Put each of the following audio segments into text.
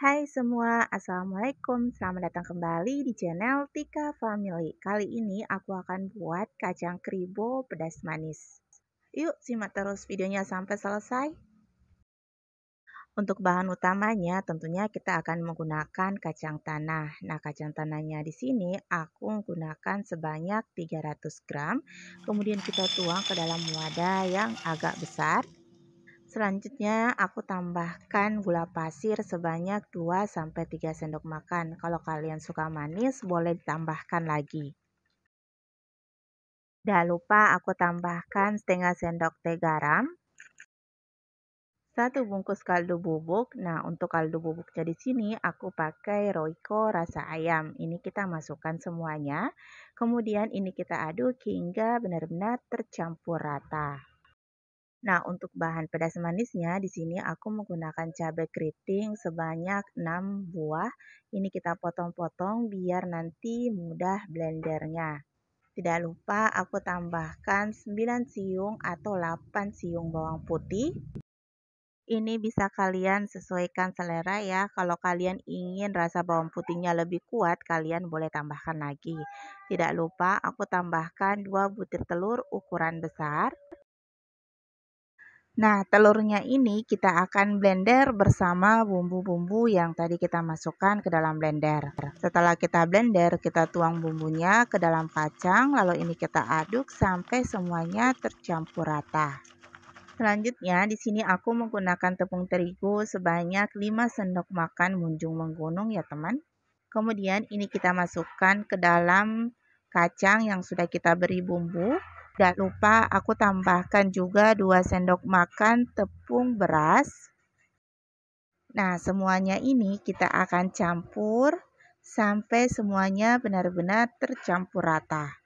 Hai semua, Assalamualaikum. Selamat datang kembali di channel Tika Family. Kali ini aku akan buat kacang kribo pedas manis. Yuk simak terus videonya sampai selesai. Untuk bahan utamanya tentunya kita akan menggunakan kacang tanah. Nah kacang tanahnya di sini aku menggunakan sebanyak 300 gram. Kemudian kita tuang ke dalam wadah yang agak besar. Selanjutnya aku tambahkan gula pasir sebanyak 2 3 sendok makan. Kalau kalian suka manis boleh ditambahkan lagi. Jangan lupa aku tambahkan setengah sendok teh garam, satu bungkus kaldu bubuk. Nah, untuk kaldu bubuknya di sini aku pakai Royco rasa ayam. Ini kita masukkan semuanya. Kemudian ini kita aduk hingga benar-benar tercampur rata. Nah, untuk bahan pedas manisnya di sini aku menggunakan cabai keriting sebanyak 6 buah. Ini kita potong-potong biar nanti mudah blendernya. Tidak lupa aku tambahkan 9 siung atau 8 siung bawang putih. Ini bisa kalian sesuaikan selera ya. Kalau kalian ingin rasa bawang putihnya lebih kuat, kalian boleh tambahkan lagi. Tidak lupa aku tambahkan 2 butir telur ukuran besar. Nah, telurnya ini kita akan blender bersama bumbu-bumbu yang tadi kita masukkan ke dalam blender. Setelah kita blender, kita tuang bumbunya ke dalam kacang, lalu ini kita aduk sampai semuanya tercampur rata. Selanjutnya, di sini aku menggunakan tepung terigu sebanyak 5 sendok makan munjung menggunung ya teman. Kemudian ini kita masukkan ke dalam kacang yang sudah kita beri bumbu Gak lupa aku tambahkan juga 2 sendok makan tepung beras. Nah, semuanya ini kita akan campur sampai semuanya benar-benar tercampur rata.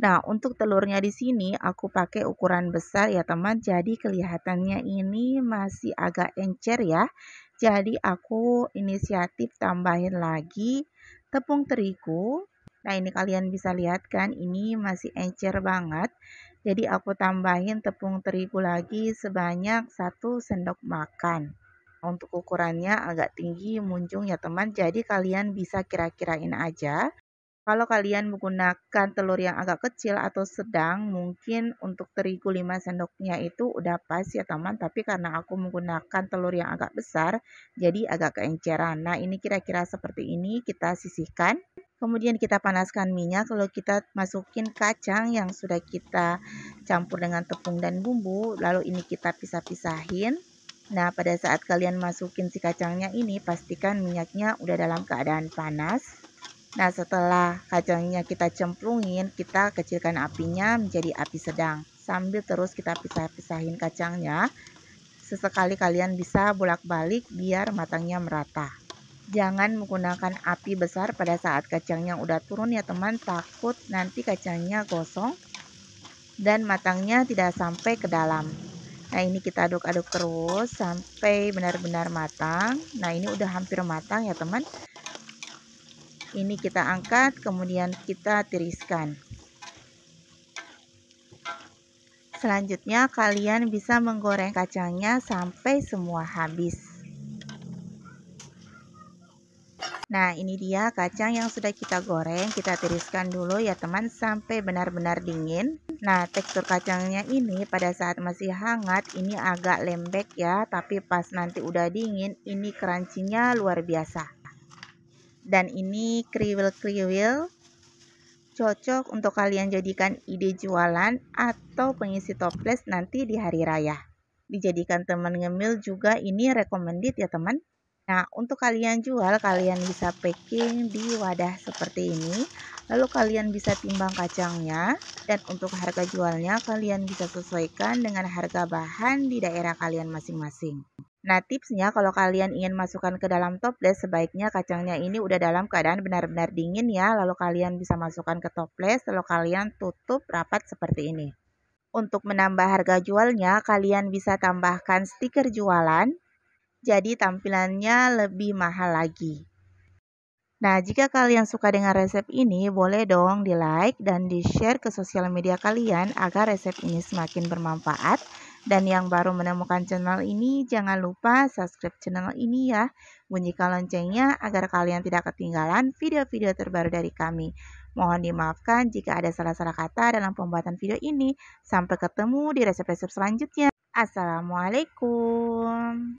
Nah, untuk telurnya di sini aku pakai ukuran besar ya teman, jadi kelihatannya ini masih agak encer ya. Jadi aku inisiatif tambahin lagi tepung terigu Nah ini kalian bisa lihat kan ini masih encer banget. Jadi aku tambahin tepung terigu lagi sebanyak 1 sendok makan. Untuk ukurannya agak tinggi muncung ya teman. Jadi kalian bisa kira-kirain aja. Kalau kalian menggunakan telur yang agak kecil atau sedang, mungkin untuk terigu 5 sendoknya itu udah pas ya teman. Tapi karena aku menggunakan telur yang agak besar, jadi agak keenceran. Nah ini kira-kira seperti ini kita sisihkan. Kemudian kita panaskan minyak, lalu kita masukin kacang yang sudah kita campur dengan tepung dan bumbu, lalu ini kita pisah-pisahin. Nah, pada saat kalian masukin si kacangnya ini, pastikan minyaknya udah dalam keadaan panas. Nah, setelah kacangnya kita cemplungin, kita kecilkan apinya menjadi api sedang. Sambil terus kita pisah-pisahin kacangnya. Sesekali kalian bisa bolak-balik biar matangnya merata. Jangan menggunakan api besar pada saat kacangnya udah turun ya teman, takut nanti kacangnya gosong dan matangnya tidak sampai ke dalam. Nah ini kita aduk-aduk terus sampai benar-benar matang. Nah ini udah hampir matang ya teman. Ini kita angkat kemudian kita tiriskan. Selanjutnya kalian bisa menggoreng kacangnya sampai semua habis. Nah, ini dia kacang yang sudah kita goreng. Kita tiriskan dulu ya teman sampai benar-benar dingin. Nah, tekstur kacangnya ini pada saat masih hangat ini agak lembek ya. Tapi pas nanti udah dingin ini kerancinya luar biasa. Dan ini kriwil-kriwil cocok untuk kalian jadikan ide jualan atau pengisi toples nanti di hari raya. Dijadikan teman ngemil juga ini recommended ya teman. Nah, untuk kalian jual, kalian bisa packing di wadah seperti ini. Lalu kalian bisa timbang kacangnya dan untuk harga jualnya kalian bisa sesuaikan dengan harga bahan di daerah kalian masing-masing. Nah, tipsnya kalau kalian ingin masukkan ke dalam toples sebaiknya kacangnya ini udah dalam keadaan benar-benar dingin ya. Lalu kalian bisa masukkan ke toples lalu kalian tutup rapat seperti ini. Untuk menambah harga jualnya, kalian bisa tambahkan stiker jualan jadi tampilannya lebih mahal lagi. Nah, jika kalian suka dengan resep ini, boleh dong di-like dan di-share ke sosial media kalian agar resep ini semakin bermanfaat. Dan yang baru menemukan channel ini, jangan lupa subscribe channel ini ya. Bunyikan loncengnya agar kalian tidak ketinggalan video-video terbaru dari kami. Mohon dimaafkan jika ada salah-salah kata dalam pembuatan video ini. Sampai ketemu di resep-resep selanjutnya. Assalamualaikum.